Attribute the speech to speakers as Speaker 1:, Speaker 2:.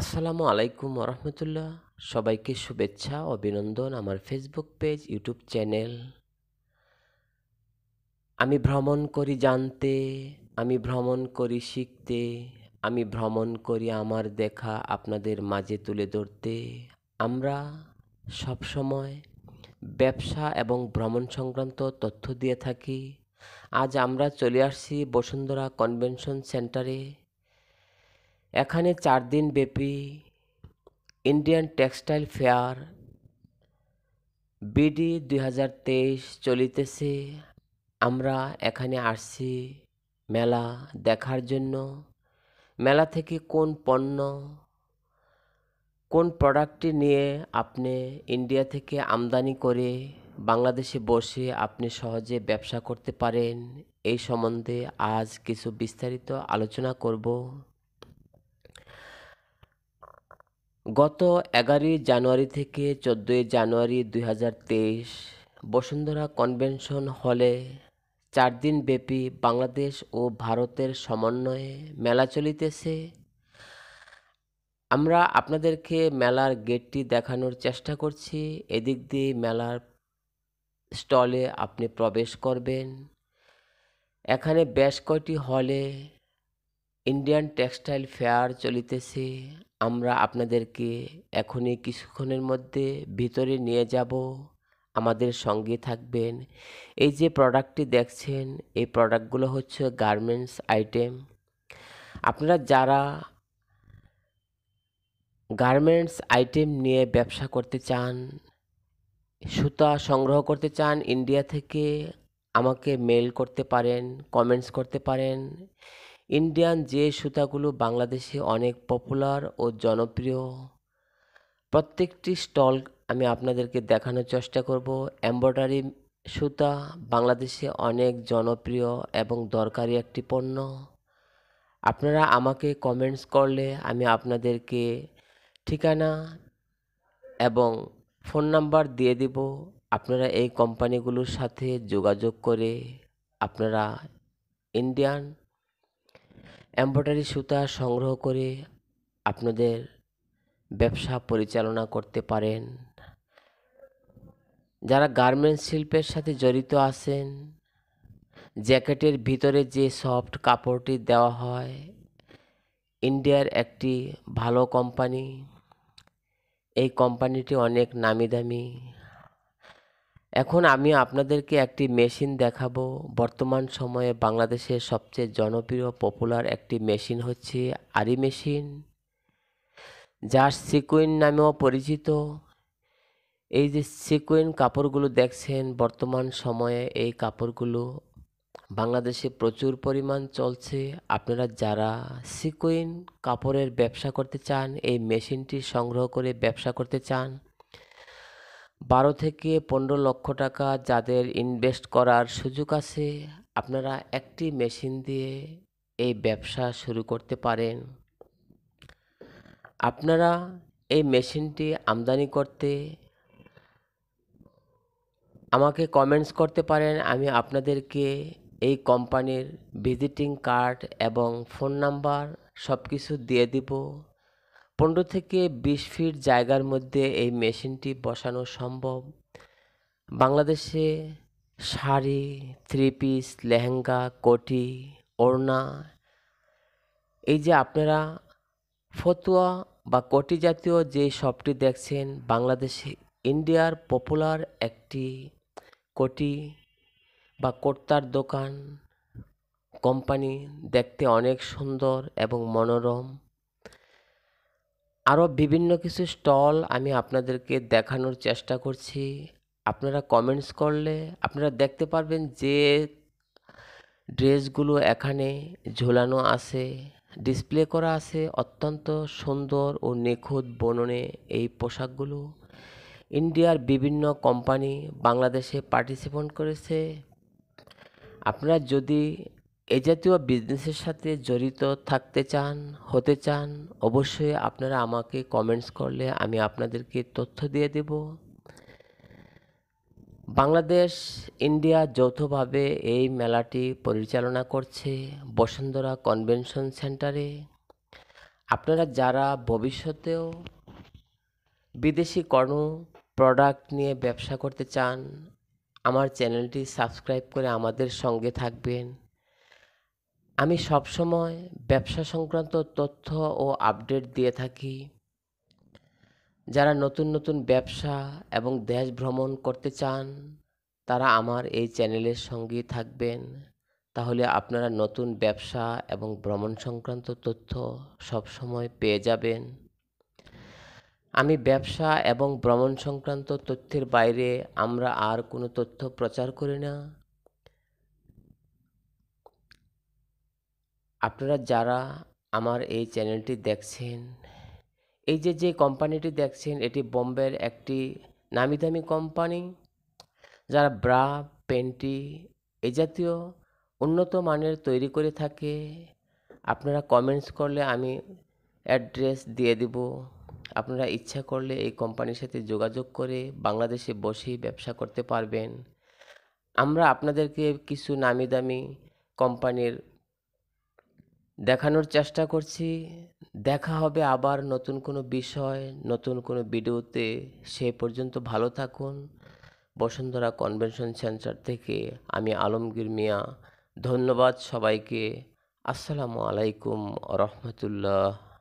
Speaker 1: আসসালামু আলাইকুম রহমতুল্লাহ সবাইকে শুভেচ্ছা অভিনন্দন আমার ফেসবুক পেজ ইউটিউব চ্যানেল আমি ভ্রমণ করি জানতে আমি ভ্রমণ করি শিখতে আমি ভ্রমণ করি আমার দেখা আপনাদের মাঝে তুলে ধরতে আমরা সবসময় ব্যবসা এবং ভ্রমণ সংক্রান্ত তথ্য দিয়ে থাকি আজ আমরা চলে আসছি বসুন্ধরা কনভেনশন সেন্টারে এখানে চার দিন ব্যাপী ইন্ডিয়ান টেক্সটাইল ফেয়ার বিডি দুই হাজার তেইশ চলিতেছে আমরা এখানে আসছি মেলা দেখার জন্য মেলা থেকে কোন পণ্য কোন প্রোডাক্টটি নিয়ে আপনি ইন্ডিয়া থেকে আমদানি করে বাংলাদেশে বসে আপনি সহজে ব্যবসা করতে পারেন এই সম্বন্ধে আজ কিছু বিস্তারিত আলোচনা করব গত এগারোই জানুয়ারি থেকে চোদ্দোই জানুয়ারি দুই তেইশ বসুন্ধরা কনভেনশন হলে চার দিন ব্যাপী বাংলাদেশ ও ভারতের সমন্বয়ে মেলা চলিতেছে আমরা আপনাদেরকে মেলার গেটটি দেখানোর চেষ্টা করছি এদিক দিয়ে মেলার স্টলে আপনি প্রবেশ করবেন এখানে বেশ কয়টি হলে ইন্ডিয়ান টেক্সটাইল ফেয়ার চলিতেছে আমরা আপনাদেরকে এখনই কিছুক্ষণের মধ্যে ভিতরে নিয়ে যাব আমাদের সঙ্গে থাকবেন এই যে প্রোডাক্টটি দেখছেন এই প্রোডাক্টগুলো হচ্ছে গার্মেন্টস আইটেম আপনারা যারা গার্মেন্টস আইটেম নিয়ে ব্যবসা করতে চান সুতা সংগ্রহ করতে চান ইন্ডিয়া থেকে আমাকে মেল করতে পারেন কমেন্টস করতে পারেন ইন্ডিয়ান যে সুতাগুলো বাংলাদেশে অনেক পপুলার ও জনপ্রিয় প্রত্যেকটি স্টল আমি আপনাদেরকে দেখানোর চেষ্টা করব এম্ব্রয়ডারি সুতা বাংলাদেশে অনেক জনপ্রিয় এবং দরকারি একটি পণ্য আপনারা আমাকে কমেন্টস করলে আমি আপনাদেরকে ঠিকানা এবং ফোন নাম্বার দিয়ে দিব আপনারা এই কোম্পানিগুলোর সাথে যোগাযোগ করে আপনারা ইন্ডিয়ান এম্ব্রয়ডারি সুতা সংগ্রহ করে আপনাদের ব্যবসা পরিচালনা করতে পারেন যারা গার্মেন্টস শিল্পের সাথে জড়িত আছেন জ্যাকেটের ভিতরে যে সফট কাপড়টি দেওয়া হয় ইন্ডিয়ার একটি ভালো কোম্পানি এই কোম্পানিটি অনেক নামি দামি এখন আমি আপনাদেরকে একটি মেশিন দেখাবো বর্তমান সময়ে বাংলাদেশের সবচেয়ে জনপ্রিয় পপুলার একটি মেশিন হচ্ছে আরি মেশিন যার সিকুইন নামেও পরিচিত এই যে সিকুইন কাপড়গুলো দেখছেন বর্তমান সময়ে এই কাপড়গুলো বাংলাদেশে প্রচুর পরিমাণ চলছে আপনারা যারা সিকুইন কাপড়ের ব্যবসা করতে চান এই মেশিনটি সংগ্রহ করে ব্যবসা করতে চান বারো থেকে পনেরো লক্ষ টাকা যাদের ইনভেস্ট করার সুযোগ আছে আপনারা একটি মেশিন দিয়ে এই ব্যবসা শুরু করতে পারেন আপনারা এই মেশিনটি আমদানি করতে আমাকে কমেন্টস করতে পারেন আমি আপনাদেরকে এই কোম্পানির ভিজিটিং কার্ড এবং ফোন নাম্বার সব কিছু দিয়ে দিব পনেরো থেকে বিশ ফিট জায়গার মধ্যে এই মেশিনটি বসানো সম্ভব বাংলাদেশে শাড়ি থ্রি পিস লেহেঙ্গা কোটি ওড়না এই যে আপনারা ফতুয়া বা কোটি জাতীয় যে শপটি দেখছেন বাংলাদেশে ইন্ডিয়ার পপুলার একটি কোটি বা কর্তার দোকান কোম্পানি দেখতে অনেক সুন্দর এবং মনোরম আরও বিভিন্ন কিছু স্টল আমি আপনাদেরকে দেখানোর চেষ্টা করছি আপনারা কমেন্টস করলে আপনারা দেখতে পারবেন যে ড্রেসগুলো এখানে ঝোলানো আছে ডিসপ্লে করা আছে অত্যন্ত সুন্দর ও নিখুঁত বননে এই পোশাকগুলো ইন্ডিয়ার বিভিন্ন কোম্পানি বাংলাদেশে পার্টিসিপেট করেছে আপনারা যদি এ জাতীয় বিজনেসের সাথে জড়িত থাকতে চান হতে চান অবশ্যই আপনারা আমাকে কমেন্টস করলে আমি আপনাদেরকে তথ্য দিয়ে দেব বাংলাদেশ ইন্ডিয়া যৌথভাবে এই মেলাটি পরিচালনা করছে বসুন্ধরা কনভেনশন সেন্টারে আপনারা যারা ভবিষ্যতেও বিদেশি কর্ম প্রোডাক্ট নিয়ে ব্যবসা করতে চান আমার চ্যানেলটি সাবস্ক্রাইব করে আমাদের সঙ্গে থাকবেন আমি সবসময় ব্যবসা সংক্রান্ত তথ্য ও আপডেট দিয়ে থাকি যারা নতুন নতুন ব্যবসা এবং দেশ ভ্রমণ করতে চান তারা আমার এই চ্যানেলের সঙ্গেই থাকবেন তাহলে আপনারা নতুন ব্যবসা এবং ভ্রমণ সংক্রান্ত তথ্য সবসময় পেয়ে যাবেন আমি ব্যবসা এবং ভ্রমণ সংক্রান্ত তথ্যের বাইরে আমরা আর কোনো তথ্য প্রচার করি না আপনারা যারা আমার এই চ্যানেলটি দেখছেন এই যে যে কোম্পানিটি দেখছেন এটি বোম্বের একটি নামি দামি কোম্পানি যারা ব্রা পেন্টি এ জাতীয় উন্নত মানের তৈরি করে থাকে আপনারা কমেন্টস করলে আমি অ্যাড্রেস দিয়ে দিব আপনারা ইচ্ছা করলে এই কোম্পানির সাথে যোগাযোগ করে বাংলাদেশে বসেই ব্যবসা করতে পারবেন আমরা আপনাদেরকে কিছু নামি দামি কোম্পানির দেখানোর চেষ্টা করছি দেখা হবে আবার নতুন কোনো বিষয় নতুন কোনো ভিডিওতে সে পর্যন্ত ভালো থাকুন বসুন্ধরা কনভেনশন সেন্টার থেকে আমি আলমগীর মিয়া ধন্যবাদ সবাইকে আসসালামু আলাইকুম রহমতুল্লাহ